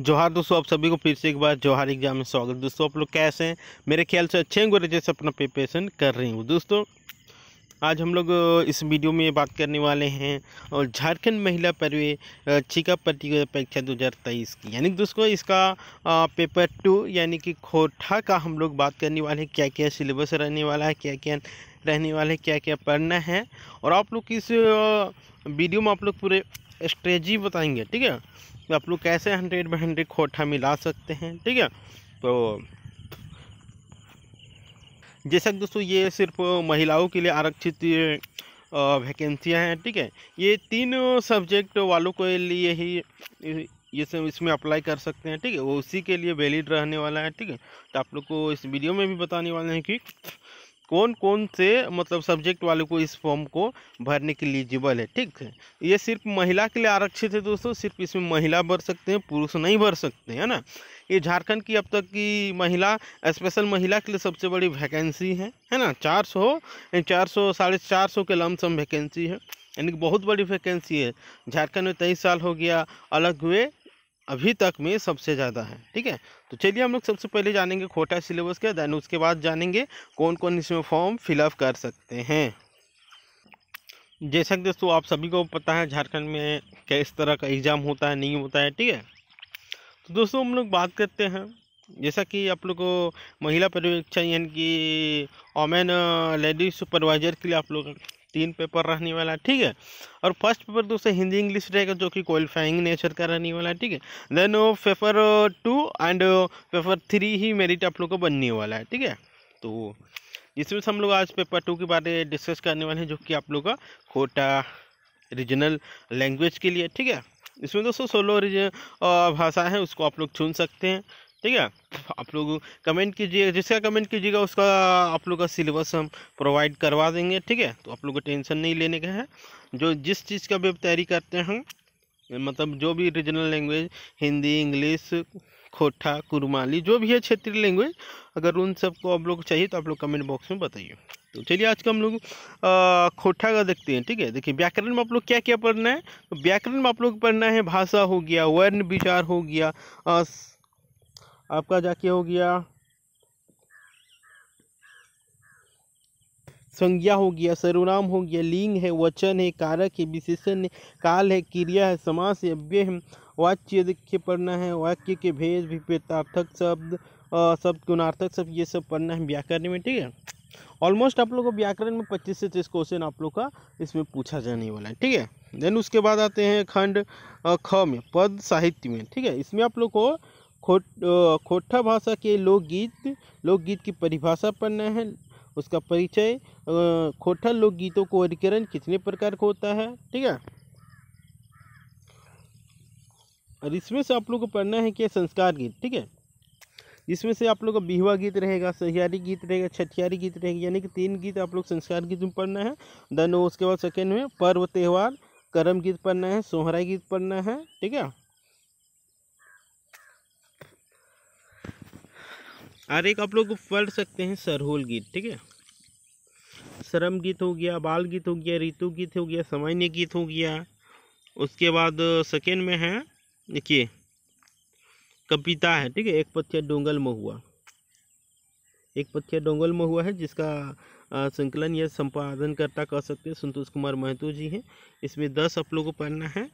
जोहार दोस्तों आप सभी को फिर से एक बार जोहार एग्जाम में स्वागत दोस्तों आप लोग कैसे हैं मेरे ख्याल से अच्छे होंगे जैसे अपना प्रिपरेशन कर रही हूँ दोस्तों आज हम लोग इस वीडियो में बात करने वाले हैं और झारखंड महिला पर्वे छिका प्रतियोगिता परीक्षा दो हज़ार तेईस की यानी दोस्तों इसका पेपर टू यानी कि खोठा का हम लोग बात करने वाले हैं क्या क्या सिलेबस रहने वाला है क्या क्या रहने वाले क्या क्या पढ़ना है और आप लोग इस वीडियो में आप लोग पूरे स्ट्रेजी बताएंगे ठीक है कि तो आप लोग कैसे हंड्रेड बाई हंड्रेड खोटा मिला सकते हैं ठीक है तो जैसा कि दोस्तों ये सिर्फ महिलाओं के लिए आरक्षित वैकेंसियाँ हैं ठीक है ये तीन सब्जेक्ट वालों के लिए ही ये सब इसमें अप्लाई कर सकते हैं ठीक है वो उसी के लिए वैलिड रहने वाला है ठीक है तो आप लोग को इस वीडियो में भी बताने वाले हैं कि कौन कौन से मतलब सब्जेक्ट वाले को इस फॉर्म को भरने के लिए एलिजिबल है ठीक है ये सिर्फ महिला के लिए आरक्षित है दोस्तों सिर्फ इसमें महिला भर सकते हैं पुरुष नहीं भर सकते हैं ना ये झारखंड की अब तक की महिला स्पेशल महिला के लिए सबसे बड़ी वैकेंसी है है ना चार सौ चार सौ साढ़े चार सौ के लमसम वैकेंसी है यानी कि बहुत बड़ी वैकेंसी है झारखंड में तेईस साल हो गया अलग हुए अभी तक में सबसे ज़्यादा है ठीक है तो चलिए हम लोग सबसे पहले जानेंगे खोटा सिलेबस के दैन उसके बाद जानेंगे कौन कौन इसमें फॉर्म फिलअप कर सकते हैं जैसा कि दोस्तों आप सभी को पता है झारखंड में किस तरह का एग्ज़ाम होता है नहीं होता है ठीक है तो दोस्तों हम लोग बात करते हैं जैसा कि आप लोग को महिला परीक्षा यानी कि ओमेन लेडीज सुपरवाइज़र के लिए आप लोग तीन पेपर रहने वाला है ठीक है और फर्स्ट पेपर दोस्तों हिंदी इंग्लिश रहेगा जो कि क्वालिफाइंग नेचर का रहने वाला है ठीक है then paper two and paper three ही मेरिट आप लोग को बनने वाला है ठीक है तो इसमें से हम लोग आज पेपर टू के बारे में डिस्कस करने वाले हैं जो कि आप लोग का कोटा रीजनल लैंग्वेज के लिए ठीक है इसमें दोस्तों रीजन uh, भाषा है उसको आप लोग चुन सकते हैं ठीक है आप लोग कमेंट कीजिए जिसका कमेंट कीजिएगा उसका आप लोग का सिलेबस हम प्रोवाइड करवा देंगे ठीक है तो आप लोग को टेंशन नहीं लेने का है जो जिस चीज़ का भी तैयारी करते हैं मतलब जो भी रीजनल लैंग्वेज हिंदी इंग्लिश खोटा कुरमाली जो भी है क्षेत्रीय लैंग्वेज अगर उन सबको आप लोग चाहिए तो आप लोग कमेंट बॉक्स में बताइए तो चलिए आज का हम लोग खोटा का देखते हैं ठीक है देखिए व्याकरण में आप लोग क्या क्या पढ़ना है तो व्याकरण में आप लोग पढ़ना है भाषा हो गया वर्ण विचार हो गया आपका जाके हो गया संज्ञा हो गया सर्वनाम हो गया लिंग है वचन है कारक है विशेषण है काल है क्रिया है समास है अव्यय है वाच्य देखिए पढ़ना है वाक्य के भेद विपेतार्थक शब्द शब्द गुणार्थक शब्द ये सब पढ़ना है व्याकरण में ठीक है ऑलमोस्ट आप लोग को व्याकरण में पच्चीस से तीस क्वेश्चन आप लोग का इसमें पूछा जाने वाला है ठीक है देन उसके बाद आते हैं खंड ख में पद साहित्य में ठीक है इसमें आप लोग को खोट खोटा भाषा के लोकगीत लोकगीत की परिभाषा पढ़ना है उसका परिचय खोटा लोकगीतों को अधिकरण कितने प्रकार का होता है ठीक है और इसमें से आप लोग को पढ़ना है क्या संस्कार गीत ठीक है इसमें से आप लोग का बिहवा गीत रहेगा सहियारी गीत रहेगा छठियारी गीत रहेगा यानी कि तीन गीत आप लोग संस्कार गीत में पढ़ना है देन उसके बाद सेकेंड में पर्व त्यौहार करम गीत पढ़ना है सोहरा गीत पढ़ना है ठीक है और एक आप लोग पढ़ सकते हैं सरहोल गीत ठीक है शर्म गीत हो गया बाल गीत हो गया ऋतु गीत हो गया सामान्य गीत हो गया उसके बाद सेकेंड में है देखिए कपिता है ठीक है एक पथिया डोंगल में हुआ एक पथिया डोंगल में हुआ है जिसका संकलन या संपादनकर्ता कह सकते हैं संतोष कुमार महतो जी हैं इसमें दस आप लोगों को पढ़ना है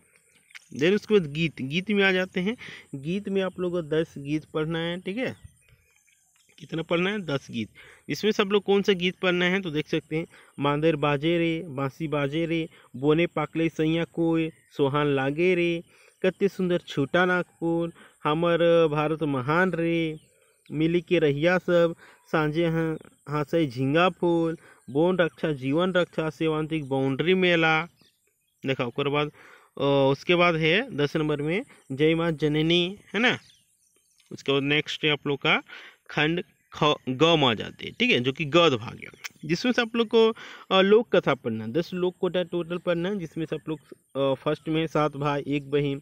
देन उसके बाद गीत गीत में आ जाते हैं गीत में आप लोगों को दस गीत पढ़ना है ठीक है कितना पढ़ना है दस गीत इसमें सब लोग कौन सा गीत पढ़ना है तो देख सकते हैं मांदेर बाजे रे बांसी बाजे रे बोने पाकले सैया कोय सोहान लागे रे कत्ते सुंदर छोटा नागपुर हमर भारत महान रे मिली के रहिया सब सांझे हंसई झिंगा फूल बोन रक्षा जीवन रक्षा सेवांतिक बाउंड्री मेला देखा ओकर बाद उसके बाद है दस नंबर में जय माँ जननी है ना उसके बाद नेक्स्ट है आप लोग का खंड ख ग माँ जाते हैं ठीक है जो कि गद भाग्य जिसमें से आप लोग को लोक कथा पढ़ना है दस लोक कोटा टोटल पढ़ना है जिसमें से आप लोग फर्स्ट में सात भाई एक बहन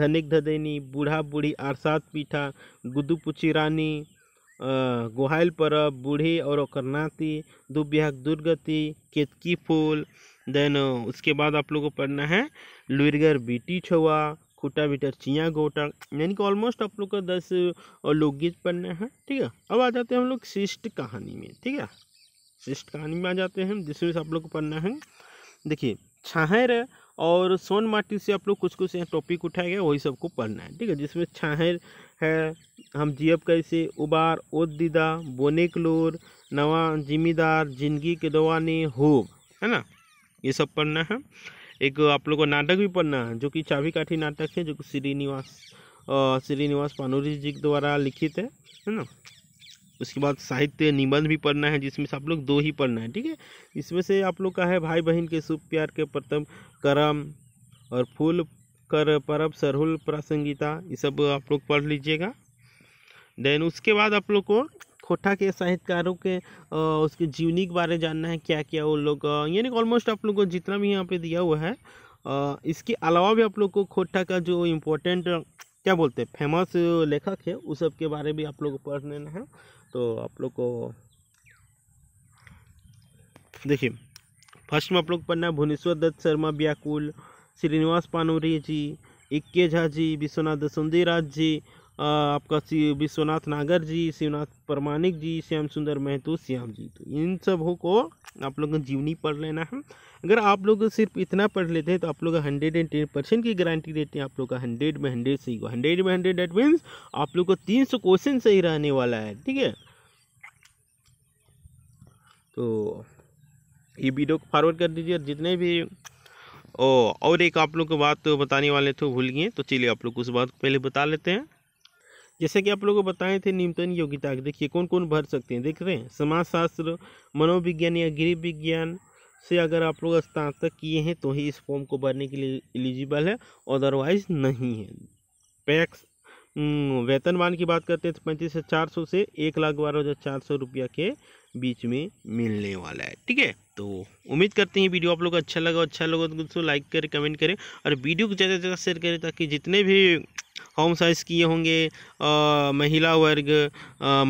धनिक धदेनी बूढ़ा बूढ़ी आरसात पीठा गुदुपुची पुची रानी गोहाइल परब बूढ़ी और करनाती दुब्याह दुर्गति केतकी फूल देन उसके बाद आप लोग को पढ़ना है लुरगर बीटी छुआ खोटा बिटर चिया गोटा यानी कि ऑलमोस्ट आप लोग का दस लोकगीत पढ़ना है ठीक है अब आ जाते हैं हम लोग शिष्ट कहानी में ठीक है शिष्ट कहानी में आ जाते हैं जिसमें से आप लोग को पढ़ना है देखिए छाहर और सोन माटी से आप लोग कुछ कुछ यहाँ टॉपिक उठाए गए वही सबको पढ़ना है ठीक है जिसमें छाहर है हम जियब कैसे उबार ओद दीदा बोने क्लोर नवा जिमीदार जिंदगी के दवाने होब है ना ये सब पढ़ना है एक आप लोग को नाटक भी पढ़ना है जो कि चाबी काठी नाटक है जो कि श्रीनिवास श्रीनिवास पानोरी जी द्वारा लिखित है है ना उसके बाद साहित्य निबंध भी पढ़ना है जिसमें से आप लोग दो ही पढ़ना है ठीक है इसमें से आप लोग का है भाई बहन के सुख प्यार के प्रथम करम और फूल कर परब सरहुल प्रासंगिता ये सब आप लोग पढ़ लीजिएगा देन उसके बाद आप लोग को खोटा के साहित्यकारों के उसके जीवनी के बारे में जानना है क्या क्या वो लोग यानी ऑलमोस्ट आप लोग को जितना भी यहाँ पे दिया हुआ है इसके अलावा भी आप लोग को खोटा का जो इम्पोर्टेंट क्या बोलते हैं फेमस लेखक है उस सब के बारे में आप लोग को पढ़ लेना है तो आप लोग को देखिए फर्स्ट में आप लोग पढ़ना है भुवनेश्वर दत्त शर्मा व्याकुल श्रीनिवास पानोरी जी इक्के झा जी विश्वनाथ सुंदीराज राज जी आपका विश्वनाथ नागर जी शिवनाथ प्रमाणिक जी श्याम सुंदर महतो श्याम जी तो इन सबों को आप लोग जीवनी पढ़ लेना है अगर आप लोग सिर्फ इतना पढ़ लेते हैं तो आप लोग हंड्रेड एंड टेन परसेंट की गारंटी देते हैं आप लोग का हंड्रेड में हंड्रेड सही हंड्रेड में हंड्रेड डेट मीन्स आप लोग को तीन सौ क्वेश्चन सही रहने वाला है ठीक है तो ये वीडियो को फॉरवर्ड कर दीजिए और जितने भी ओ और एक आप लोग को बात बताने वाले थे भूल गए तो चलिए आप लोग उस बात पहले बता लेते हैं जैसे कि आप लोगों को बताए थे न्यूनतम योग्यता देखिए कौन कौन भर सकते हैं देख रहे हैं समाजशास्त्र मनोविज्ञान या गृह विज्ञान से अगर आप लोग स्नातक किए हैं तो ही इस फॉर्म को भरने के लिए एलिजिबल है अदरवाइज नहीं है पैक्स हम्म, वेतनमान की बात करते हैं तो पैंतीस से चार सौ से एक लाख बारह हज़ार चार सौ रुपया के बीच में मिलने वाला है ठीक है तो उम्मीद करते हैं वीडियो आप लोग अच्छा लगा अच्छा लगा तो लाइक करें कमेंट करें और वीडियो को ज़्यादा से ज़्यादा शेयर करें ताकि जितने भी होम साइंस किए होंगे महिला वर्ग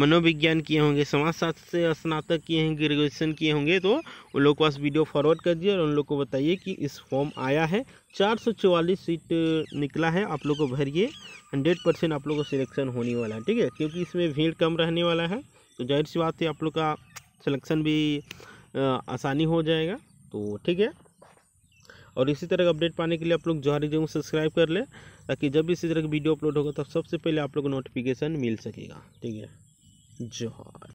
मनोविज्ञान किए होंगे समाजशास्त्र से स्नातक किए हैं ग्रेजुएशन किए होंगे तो उन लोग के पास वीडियो फॉरवर्ड कर दिए और उन लोग को बताइए कि इस फॉर्म आया है चार सौ चौवालीस सीट निकला है आप लोग को भरिए हंड्रेड परसेंट आप लोग को सिलेक्शन होने वाला है ठीक है क्योंकि इसमें भीड़ कम रहने वाला है तो जाहिर सी बात है आप लोग का सिलेक्शन भी आसानी हो जाएगा तो ठीक है और इसी तरह का अपडेट पाने के लिए आप लोग जोहारी जगह सब्सक्राइब कर लें ताकि जब भी इसी तरह की वीडियो अपलोड होगा तब सबसे पहले आप लोग को नोटिफिकेशन मिल सकेगा ठीक है जोहार